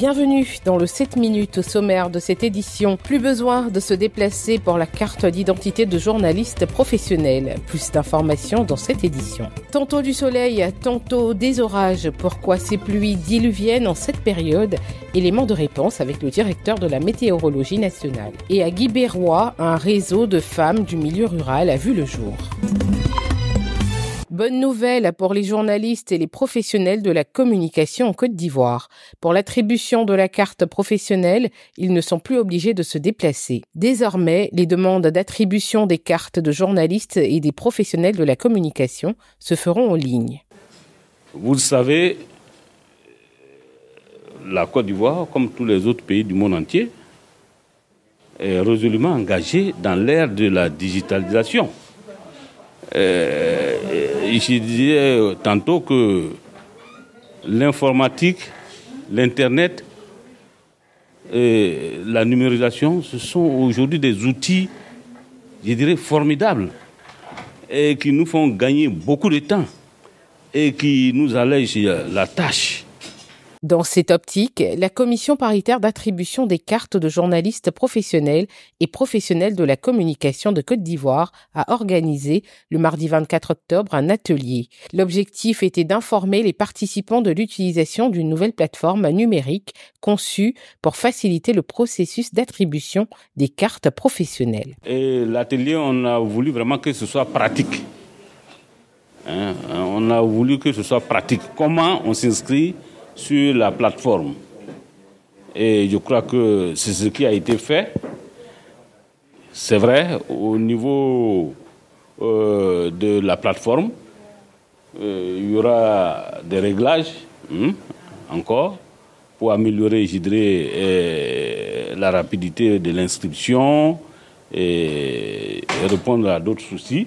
Bienvenue dans le 7 minutes sommaire de cette édition. Plus besoin de se déplacer pour la carte d'identité de journaliste professionnel. Plus d'informations dans cette édition. Tantôt du soleil, tantôt des orages. Pourquoi ces pluies diluviennes en cette période Élément de réponse avec le directeur de la météorologie nationale. Et à Guy un réseau de femmes du milieu rural a vu le jour. Bonne nouvelle pour les journalistes et les professionnels de la communication en Côte d'Ivoire. Pour l'attribution de la carte professionnelle, ils ne sont plus obligés de se déplacer. Désormais, les demandes d'attribution des cartes de journalistes et des professionnels de la communication se feront en ligne. Vous le savez, la Côte d'Ivoire, comme tous les autres pays du monde entier, est résolument engagée dans l'ère de la digitalisation. Euh, je disais euh, tantôt que l'informatique, l'Internet et la numérisation, ce sont aujourd'hui des outils, je dirais, formidables et qui nous font gagner beaucoup de temps et qui nous allègent la tâche dans cette optique, la commission paritaire d'attribution des cartes de journalistes professionnels et professionnels de la communication de Côte d'Ivoire a organisé le mardi 24 octobre un atelier. L'objectif était d'informer les participants de l'utilisation d'une nouvelle plateforme numérique conçue pour faciliter le processus d'attribution des cartes professionnelles. l'atelier, on a voulu vraiment que ce soit pratique. Hein, on a voulu que ce soit pratique. Comment on s'inscrit sur la plateforme. Et je crois que c'est ce qui a été fait. C'est vrai, au niveau euh, de la plateforme, euh, il y aura des réglages hein, encore pour améliorer, je dirais, euh, la rapidité de l'inscription et répondre à d'autres soucis.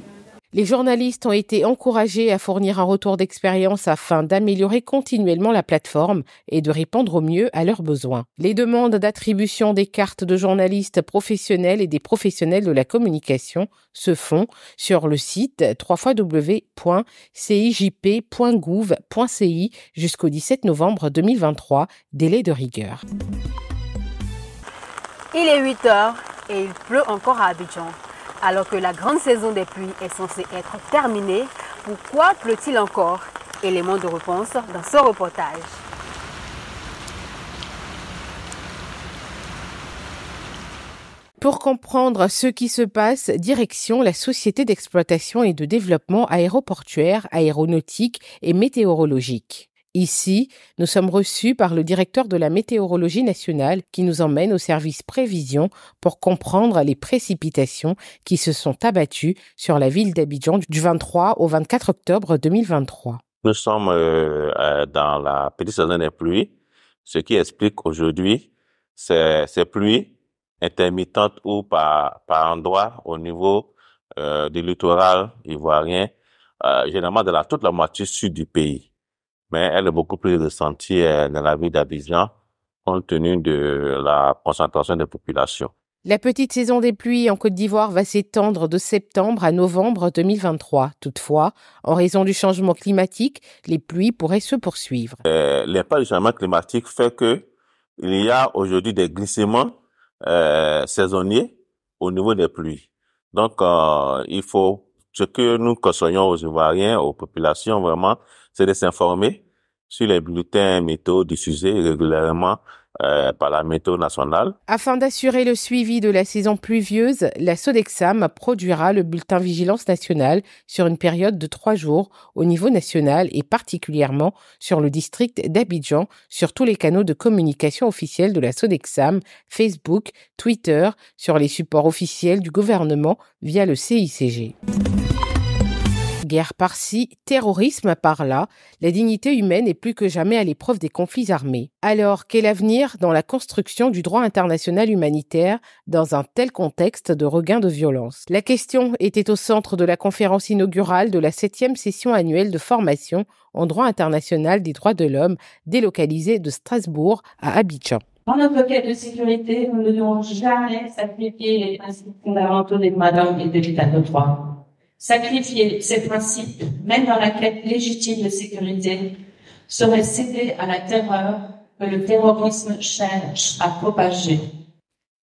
Les journalistes ont été encouragés à fournir un retour d'expérience afin d'améliorer continuellement la plateforme et de répondre au mieux à leurs besoins. Les demandes d'attribution des cartes de journalistes professionnels et des professionnels de la communication se font sur le site www.cijp.gouv.ci jusqu'au 17 novembre 2023, délai de rigueur. Il est 8 heures et il pleut encore à Abidjan. Alors que la grande saison des pluies est censée être terminée, pourquoi pleut-il encore Élément de réponse dans ce reportage. Pour comprendre ce qui se passe, direction la Société d'exploitation et de développement aéroportuaire, aéronautique et météorologique. Ici, nous sommes reçus par le directeur de la météorologie nationale qui nous emmène au service prévision pour comprendre les précipitations qui se sont abattues sur la ville d'Abidjan du 23 au 24 octobre 2023. Nous sommes euh, dans la petite saison des pluies, ce qui explique aujourd'hui ces, ces, pluies intermittentes ou par, par endroits au niveau euh, du littoral ivoirien, euh, généralement de la, toute la moitié sud du pays mais elle est beaucoup plus ressentie euh, dans la ville d'Abidjan compte tenu de la concentration des populations. La petite saison des pluies en Côte d'Ivoire va s'étendre de septembre à novembre 2023. Toutefois, en raison du changement climatique, les pluies pourraient se poursuivre. Euh, L'impact du changement climatique fait que il y a aujourd'hui des glissements euh, saisonniers au niveau des pluies. Donc, euh, il faut ce que nous conseillons aux Ivoiriens, aux populations vraiment, c'est de s'informer sur les bulletins métaux diffusés régulièrement euh, par la météo nationale. Afin d'assurer le suivi de la saison pluvieuse, la Sodexam produira le bulletin vigilance nationale sur une période de trois jours au niveau national et particulièrement sur le district d'Abidjan sur tous les canaux de communication officiels de la Sodexam, Facebook, Twitter, sur les supports officiels du gouvernement via le CICG. Guerre par-ci, terrorisme par-là, la dignité humaine est plus que jamais à l'épreuve des conflits armés. Alors, quel avenir dans la construction du droit international humanitaire dans un tel contexte de regain de violence La question était au centre de la conférence inaugurale de la septième session annuelle de formation en droit international des droits de l'homme délocalisée de Strasbourg à Abidjan. Dans notre quête de sécurité, nous ne devons jamais sacrifier les principes fondamentaux des droits de et de l'état de droit. Sacrifier ces principes, même dans la quête légitime de sécurité, serait céder à la terreur que le terrorisme cherche à propager.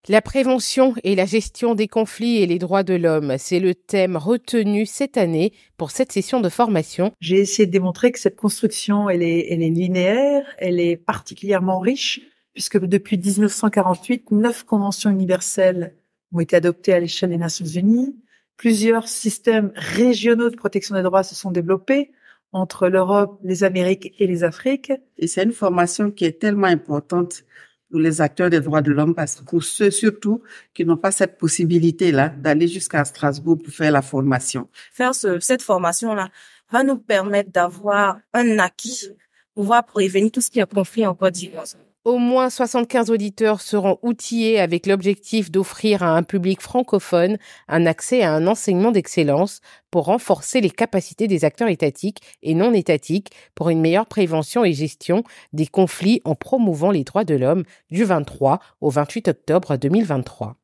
La prévention et la gestion des conflits et les droits de l'homme, c'est le thème retenu cette année pour cette session de formation. J'ai essayé de démontrer que cette construction, elle est, est linéaire, elle est particulièrement riche, puisque depuis 1948, neuf conventions universelles ont été adoptées à l'échelle des Nations Unies. Plusieurs systèmes régionaux de protection des droits se sont développés entre l'Europe, les Amériques et les Afriques. Et c'est une formation qui est tellement importante pour les acteurs des droits de l'homme, parce que pour ceux surtout qui n'ont pas cette possibilité-là d'aller jusqu'à Strasbourg pour faire la formation. Faire cette formation-là va nous permettre d'avoir un acquis, pouvoir prévenir tout ce qui est conflit en Côte d'Ivoire. Au moins 75 auditeurs seront outillés avec l'objectif d'offrir à un public francophone un accès à un enseignement d'excellence pour renforcer les capacités des acteurs étatiques et non étatiques pour une meilleure prévention et gestion des conflits en promouvant les droits de l'homme du 23 au 28 octobre 2023.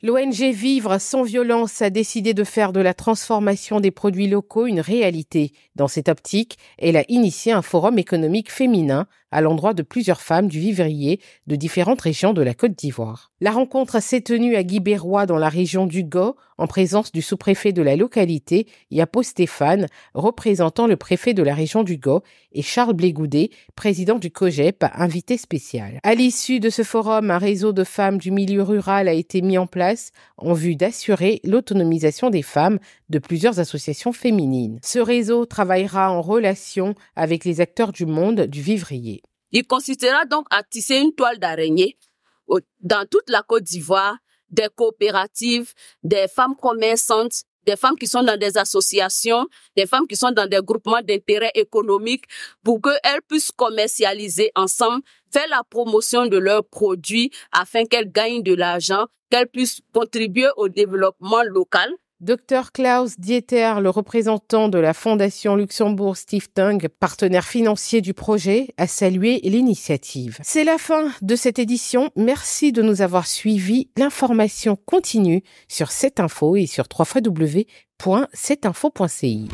L'ONG Vivre sans violence a décidé de faire de la transformation des produits locaux une réalité. Dans cette optique, elle a initié un forum économique féminin à l'endroit de plusieurs femmes du vivrier de différentes régions de la Côte d'Ivoire. La rencontre s'est tenue à Guibérois dans la région du Go, en présence du sous-préfet de la localité, Yapo Stéphane, représentant le préfet de la région du Go, et Charles Blégoudé, président du COGEP, invité spécial. À l'issue de ce forum, un réseau de femmes du milieu rural a été mis en place en vue d'assurer l'autonomisation des femmes de plusieurs associations féminines. Ce réseau travaillera en relation avec les acteurs du monde du vivrier. Il consistera donc à tisser une toile d'araignée dans toute la Côte d'Ivoire, des coopératives, des femmes commerçantes, des femmes qui sont dans des associations, des femmes qui sont dans des groupements d'intérêt économique pour qu'elles puissent commercialiser ensemble, faire la promotion de leurs produits afin qu'elles gagnent de l'argent qu'elle puisse contribuer au développement local. Dr Klaus Dieter, le représentant de la Fondation Luxembourg Stiftung, partenaire financier du projet, a salué l'initiative. C'est la fin de cette édition. Merci de nous avoir suivis. L'information continue sur cette info et sur www.cetinfo.ci.